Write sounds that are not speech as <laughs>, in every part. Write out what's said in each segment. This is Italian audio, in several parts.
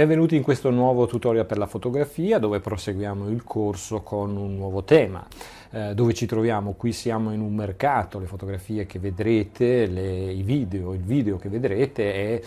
Benvenuti in questo nuovo tutorial per la fotografia dove proseguiamo il corso con un nuovo tema. Eh, dove ci troviamo? Qui siamo in un mercato, le fotografie che vedrete, le, i video, il video che vedrete è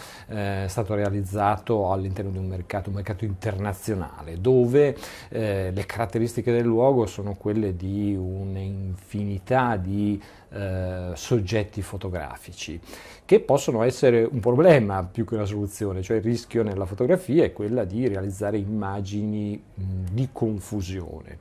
eh, stato realizzato all'interno di un mercato, un mercato internazionale, dove eh, le caratteristiche del luogo sono quelle di un'infinità di eh, soggetti fotografici, che possono essere un problema più che una soluzione, cioè il rischio nella fotografia è quella di realizzare immagini mh, di confusione.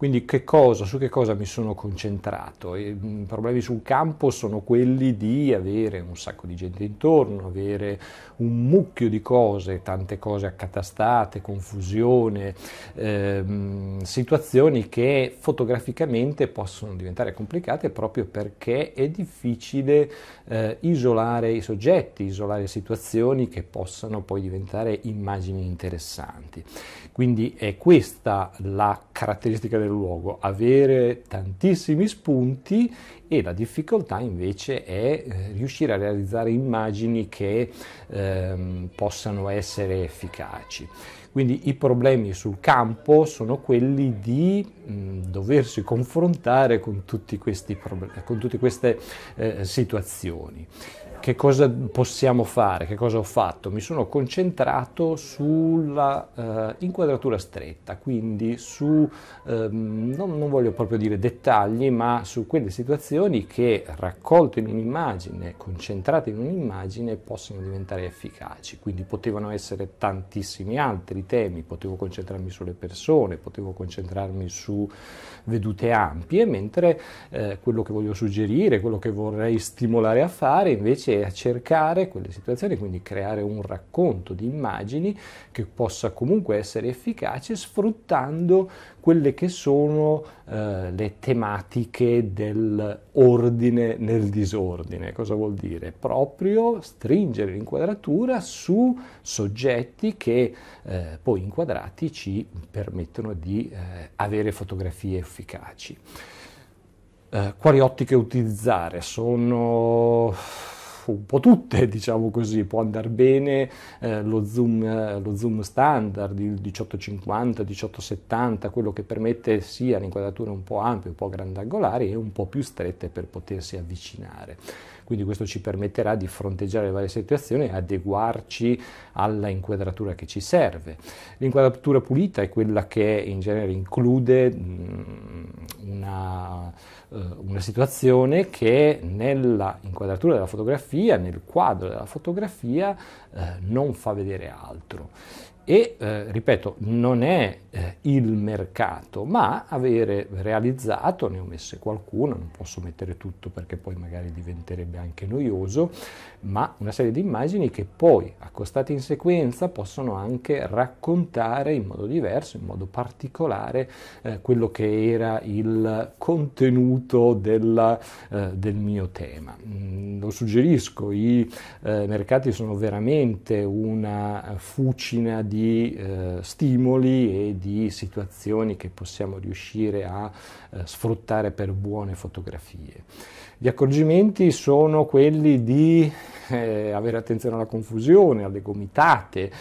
Quindi che cosa, su che cosa mi sono concentrato? Mm, I problemi sul campo sono quelli di avere un sacco di gente intorno, avere un mucchio di cose, tante cose accatastate, confusione, ehm, situazioni che fotograficamente possono diventare complicate proprio perché è difficile eh, isolare i soggetti, isolare situazioni che possano poi diventare immagini interessanti. Quindi è questa la caratteristica del luogo, avere tantissimi spunti e la difficoltà invece è eh, riuscire a realizzare immagini che ehm, possano essere efficaci. Quindi i problemi sul campo sono quelli di mh, mm, doversi confrontare con, questi, con tutte queste eh, situazioni che cosa possiamo fare, che cosa ho fatto? Mi sono concentrato sulla eh, inquadratura stretta, quindi su, eh, non, non, voglio proprio dire dettagli, ma su quelle situazioni che raccolte in un'immagine, concentrate in un'immagine, possono diventare efficaci. Quindi potevano essere tantissimi altri temi, potevo concentrarmi sulle persone, potevo concentrarmi su vedute ampie, mentre eh, quello che voglio suggerire, quello che vorrei stimolare a fare invece invece è a cercare quelle situazioni, quindi creare un racconto di immagini che possa comunque essere efficace sfruttando quelle che sono eh, le tematiche dell'ordine nel disordine. Cosa vuol dire? Proprio stringere l'inquadratura su soggetti che eh, poi inquadrati ci permettono di eh, avere fotografie efficaci. Eh, quali ottiche utilizzare? Sono un po' tutte, <laughs> diciamo così, può andare bene eh, lo, zoom, eh, lo, zoom, standard, il 1850, 1870, quello che permette sia le inquadrature un po' ampie, un po' grandangolari e un po' più strette per potersi avvicinare quindi questo ci permetterà di fronteggiare le varie situazioni e adeguarci alla inquadratura che ci serve. L'inquadratura pulita è quella che in genere include mm, una, eh, una situazione che nella inquadratura della fotografia, nel quadro della fotografia, eh, non fa vedere altro. E eh, ripeto, non è eh, il mercato, ma avere realizzato, ne ho messe qualcuno, non posso mettere tutto perché poi magari diventerebbe anche noioso, ma una serie di immagini che poi accostate in sequenza possono anche raccontare in modo diverso, in modo particolare, eh, quello che era il contenuto del, eh, del mio tema. Mm, lo suggerisco, i eh, mercati sono veramente una eh, fucina di di eh, stimoli e di situazioni che possiamo riuscire a eh, sfruttare per buone fotografie. Gli accorgimenti sono quelli di eh, avere attenzione alla confusione, alle gomitate,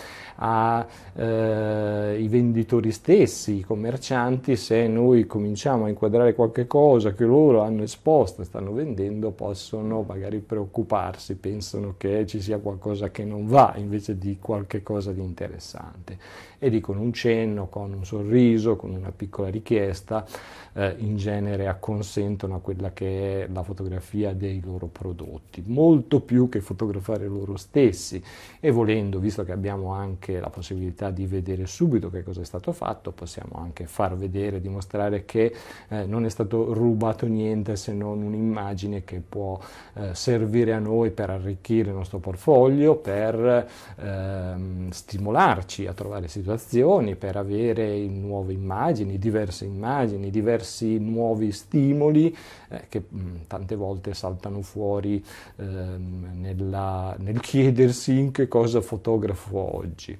ai eh, venditori stessi, i commercianti, se noi cominciamo a inquadrare qualche cosa che loro hanno esposto stanno vendendo, possono magari preoccuparsi, pensano che ci sia qualcosa che non va invece di qualche cosa di interessante interessante. E lì con un cenno, con un sorriso, con una piccola richiesta, eh, in genere acconsentono a quella che è la fotografia dei loro prodotti, molto più che fotografare loro stessi. E volendo, visto che abbiamo anche la possibilità di vedere subito che cosa è stato fatto, possiamo anche far vedere, dimostrare che eh, non è stato rubato niente se non un'immagine che può eh, servire a noi per arricchire il nostro portfolio, per ehm, stimolarci aiutarci a trovare situazioni, per avere nuove immagini, diverse immagini, diversi nuovi stimoli eh, che mh, mm, tante volte saltano fuori eh, nella, nel chiedersi in che cosa fotografo oggi.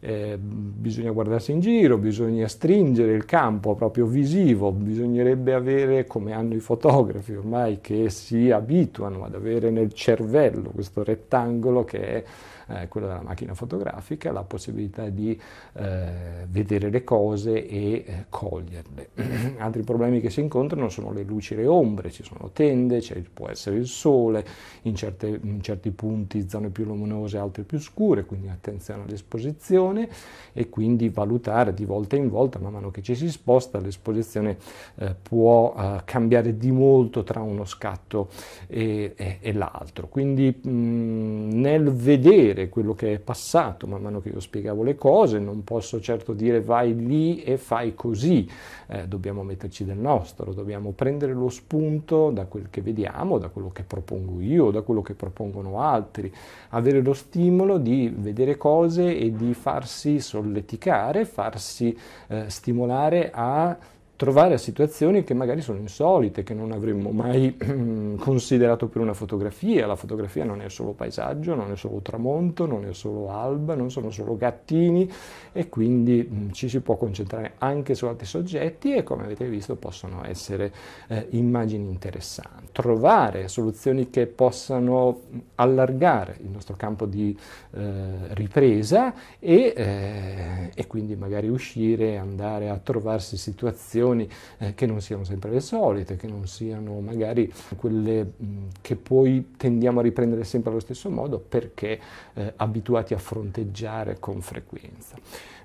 Eh, bisogna guardarsi in giro, bisogna stringere il campo proprio visivo, bisognerebbe avere, come hanno i fotografi ormai che si abituano ad avere nel cervello questo rettangolo che è eh, quello della macchina fotografica, la possibilità possibilità di eh, vedere le cose e eh, coglierle. <clears throat> Altri problemi che si incontrano sono le luci e le ombre, ci sono tende, può essere il sole, in, certe, in, certi punti zone più luminose, altre più scure, quindi attenzione all'esposizione e quindi valutare di volta in volta, man mano che ci si sposta, l'esposizione eh, può eh, cambiare di molto tra uno scatto e, e, e l'altro. Quindi mh, mm, nel vedere quello che è passato, man mano che io spiegavo spiegavo le cose, non posso certo dire vai lì e fai così, eh, dobbiamo metterci del nostro, dobbiamo prendere lo spunto da quel che vediamo, da quello che propongo io, da quello che propongono altri, avere lo stimolo di vedere cose e di farsi solleticare, farsi eh, stimolare a trovare a situazioni che magari sono insolite, che non avremmo mai mm, considerato per una fotografia. La fotografia non è solo paesaggio, non è solo tramonto, non è solo alba, non sono solo gattini e quindi mm, ci si può concentrare anche su altri soggetti e come avete visto possono essere eh, immagini interessanti. Trovare soluzioni che possano mm, allargare il nostro campo di eh, ripresa e, eh, e quindi magari uscire, andare a trovarsi situazioni relazioni eh, che non siano sempre le solite, che non siano magari quelle mh, mm, che poi tendiamo a riprendere sempre allo stesso modo perché eh, abituati a fronteggiare con frequenza.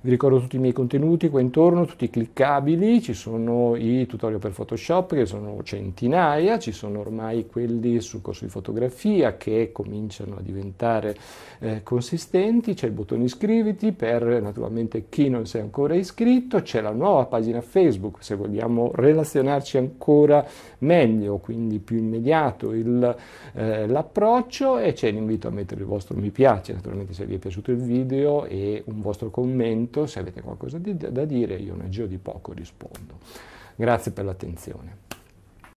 Vi ricordo tutti i miei contenuti qua intorno, tutti cliccabili, ci sono i tutorial per Photoshop che sono centinaia, ci sono ormai quelli sul corso di fotografia che cominciano a diventare eh, consistenti, c'è il bottone iscriviti per naturalmente chi non si è ancora iscritto, c'è la nuova pagina Facebook, se se vogliamo relazionarci ancora meglio, quindi più immediato il, eh, l'approccio e c'è l'invito a mettere il vostro mi piace, naturalmente se vi è piaciuto il video e un vostro commento, se avete qualcosa di, da dire io nel giro di poco rispondo. Grazie per l'attenzione.